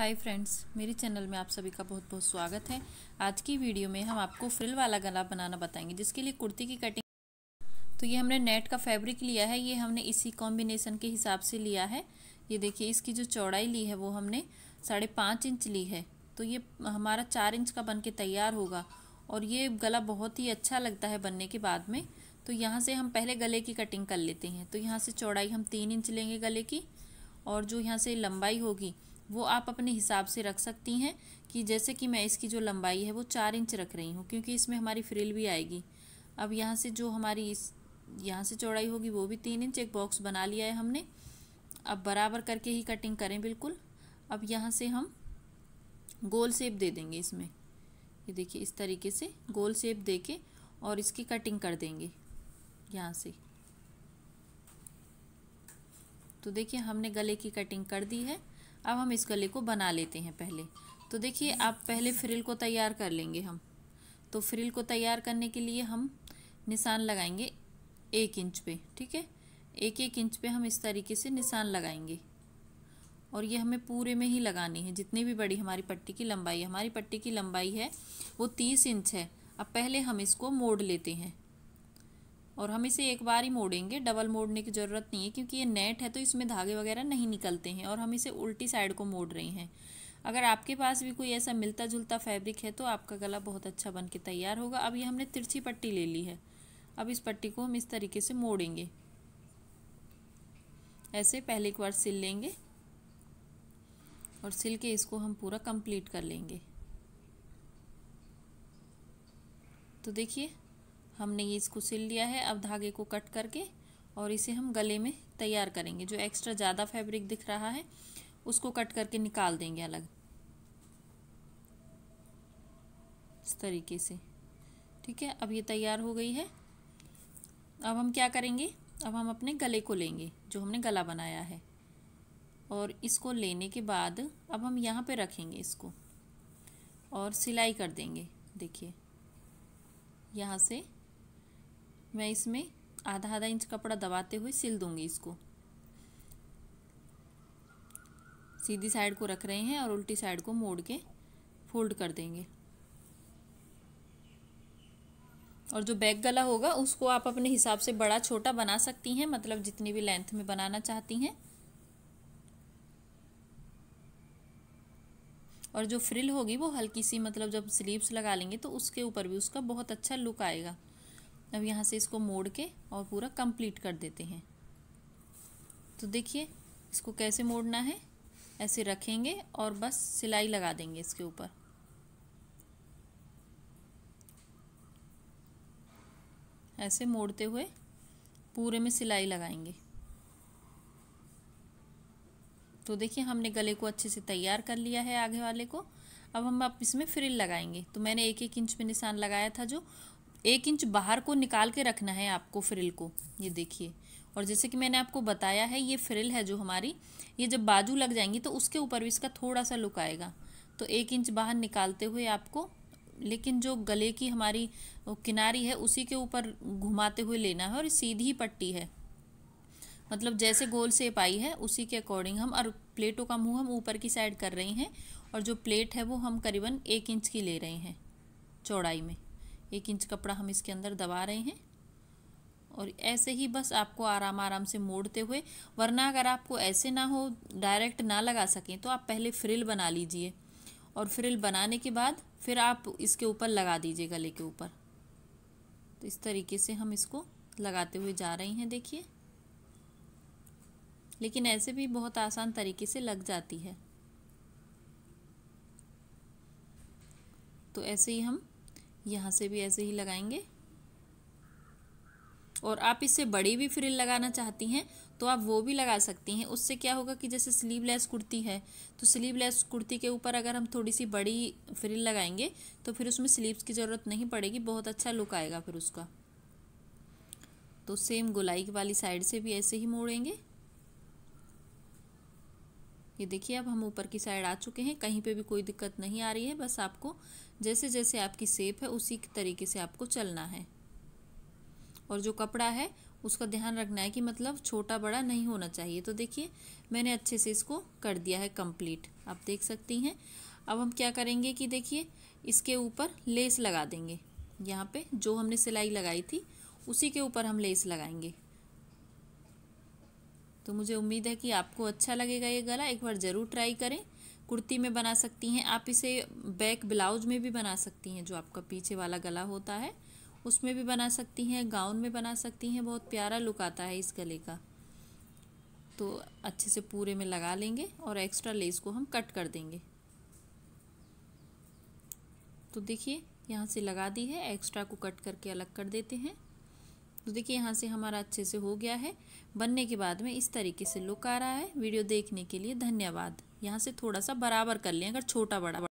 hi friends मेरे channel में आप सभी का बहुत बहुत स्वागत है आज की वीडियो में हम आपको फ्रिल वाला गला बनाना बताएंगे जिसके लिए कुर्ती की कटिंग तो ये हमने नेट का फैब्रिक लिया है ये हमने इसी कॉम्बिनेशन के हिसाब से लिया है ये देखिए इसकी जो चौड़ाई ली है वो हमने साढ़े पाँच इंच ली है तो ये हमारा चार इंच का बन के तैयार होगा और ये गला बहुत ही अच्छा लगता है बनने के बाद में तो यहाँ से हम पहले गले की कटिंग कर लेते हैं तो यहाँ से चौड़ाई हम तीन इंच लेंगे गले की और जो यहाँ से लंबाई होगी वो आप अपने हिसाब से रख सकती हैं कि जैसे कि मैं इसकी जो लंबाई है वो चार इंच रख रही हूँ क्योंकि इसमें हमारी फ्रिल भी आएगी अब यहाँ से जो हमारी इस यहाँ से चौड़ाई होगी वो भी तीन इंच एक बॉक्स बना लिया है हमने अब बराबर करके ही कटिंग करें बिल्कुल अब यहाँ से हम गोल सेप दे देंगे इसमें ये देखिए इस तरीके से गोल सेप दे के और इसकी कटिंग कर देंगे यहाँ से तो देखिए हमने गले की कटिंग कर दी है अब हम इस गले को बना लेते हैं पहले तो देखिए आप पहले फ्रिल को तैयार कर लेंगे हम तो फ्रिल को तैयार करने के लिए हम निशान लगाएंगे एक इंच पे ठीक है एक एक इंच पे हम इस तरीके से निशान लगाएंगे और ये हमें पूरे में ही लगानी है जितनी भी बड़ी हमारी पट्टी की लंबाई हमारी पट्टी की लंबाई है वो तीस इंच है अब पहले हम इसको मोड़ लेते हैं और हम इसे एक बार ही मोड़ेंगे डबल मोड़ने की ज़रूरत नहीं है क्योंकि ये नेट है तो इसमें धागे वगैरह नहीं निकलते हैं और हम इसे उल्टी साइड को मोड़ रहे हैं अगर आपके पास भी कोई ऐसा मिलता जुलता फैब्रिक है तो आपका गला बहुत अच्छा बन के तैयार होगा अब ये हमने तिरछी पट्टी ले ली है अब इस पट्टी को हम इस तरीके से मोड़ेंगे ऐसे पहले एक बार सिल लेंगे और सिल के इसको हम पूरा कंप्लीट कर लेंगे तो देखिए हमने ये इसको सिल लिया है अब धागे को कट करके और इसे हम गले में तैयार करेंगे जो एक्स्ट्रा ज़्यादा फैब्रिक दिख रहा है उसको कट करके निकाल देंगे अलग इस तरीके से ठीक है अब ये तैयार हो गई है अब हम क्या करेंगे अब हम अपने गले को लेंगे जो हमने गला बनाया है और इसको लेने के बाद अब हम यहाँ पे रखेंगे इसको और सिलाई कर देंगे देखिए यहाँ से मैं इसमें आधा आधा इंच कपड़ा दबाते हुए सिल दूंगी इसको सीधी साइड को रख रहे हैं और उल्टी साइड को मोड़ के फोल्ड कर देंगे और जो बैक गला होगा उसको आप अपने हिसाब से बड़ा छोटा बना सकती हैं मतलब जितनी भी लेंथ में बनाना चाहती हैं और जो फ्रिल होगी वो हल्की सी मतलब जब स्लीव्स लगा लेंगे तो उसके ऊपर भी उसका बहुत अच्छा लुक आएगा अब यहाँ से इसको मोड़ के और पूरा कंप्लीट कर देते हैं तो देखिए इसको कैसे मोड़ना है ऐसे रखेंगे और बस सिलाई लगा देंगे इसके ऊपर ऐसे मोड़ते हुए पूरे में सिलाई लगाएंगे तो देखिए हमने गले को अच्छे से तैयार कर लिया है आगे वाले को अब हम आप इसमें फ्रिल लगाएंगे तो मैंने एक एक इंच में निशान लगाया था जो एक इंच बाहर को निकाल के रखना है आपको फ्रिल को ये देखिए और जैसे कि मैंने आपको बताया है ये फ्रिल है जो हमारी ये जब बाजू लग जाएंगी तो उसके ऊपर भी इसका थोड़ा सा लुक आएगा तो एक इंच बाहर निकालते हुए आपको लेकिन जो गले की हमारी किनारी है उसी के ऊपर घुमाते हुए लेना है और सीधी पट्टी है मतलब जैसे गोल सेप आई है उसी के अकॉर्डिंग हम और प्लेटों का मुंह हम ऊपर की साइड कर रहे हैं और जो प्लेट है वो हम करीबन एक इंच की ले रहे हैं चौड़ाई में एक इंच कपड़ा हम इसके अंदर दबा रहे हैं और ऐसे ही बस आपको आराम आराम से मोड़ते हुए वरना अगर आपको ऐसे ना हो डायरेक्ट ना लगा सकें तो आप पहले फ्रिल बना लीजिए और फ्रिल बनाने के बाद फिर आप इसके ऊपर लगा दीजिए गले के ऊपर तो इस तरीके से हम इसको लगाते हुए जा रहे हैं देखिए लेकिन ऐसे भी बहुत आसान तरीके से लग जाती है तो ऐसे ही हम यहाँ से भी ऐसे ही लगाएंगे और आप इससे बड़ी भी फ्रिल लगाना चाहती हैं तो आप वो भी लगा सकती हैं उससे क्या होगा कि जैसे स्लीवलेस कुर्ती है तो स्लीवलेस कुर्ती के ऊपर अगर हम थोड़ी सी बड़ी फ्रिल लगाएंगे तो फिर उसमें स्लीव्स की ज़रूरत नहीं पड़ेगी बहुत अच्छा लुक आएगा फिर उसका तो सेम गोलाई वाली साइड से भी ऐसे ही मोड़ेंगे ये देखिए अब हम ऊपर की साइड आ चुके हैं कहीं पे भी कोई दिक्कत नहीं आ रही है बस आपको जैसे जैसे आपकी सेप है उसी तरीके से आपको चलना है और जो कपड़ा है उसका ध्यान रखना है कि मतलब छोटा बड़ा नहीं होना चाहिए तो देखिए मैंने अच्छे से इसको कर दिया है कंप्लीट आप देख सकती हैं अब हम क्या करेंगे कि देखिए इसके ऊपर लेस लगा देंगे यहाँ पे जो हमने सिलाई लगाई थी उसी के ऊपर हम लेस लगाएंगे तो मुझे उम्मीद है कि आपको अच्छा लगेगा ये गला एक बार ज़रूर ट्राई करें कुर्ती में बना सकती हैं आप इसे बैक ब्लाउज में भी बना सकती हैं जो आपका पीछे वाला गला होता है उसमें भी बना सकती हैं गाउन में बना सकती हैं बहुत प्यारा लुक आता है इस गले का तो अच्छे से पूरे में लगा लेंगे और एक्स्ट्रा लेस को हम कट कर देंगे तो देखिए यहाँ से लगा दी है एक्स्ट्रा को कट करके अलग कर देते हैं तो देखिए यहाँ से हमारा अच्छे से हो गया है बनने के बाद में इस तरीके से लुक आ रहा है वीडियो देखने के लिए धन्यवाद यहाँ से थोड़ा सा बराबर कर लें अगर छोटा बड़ा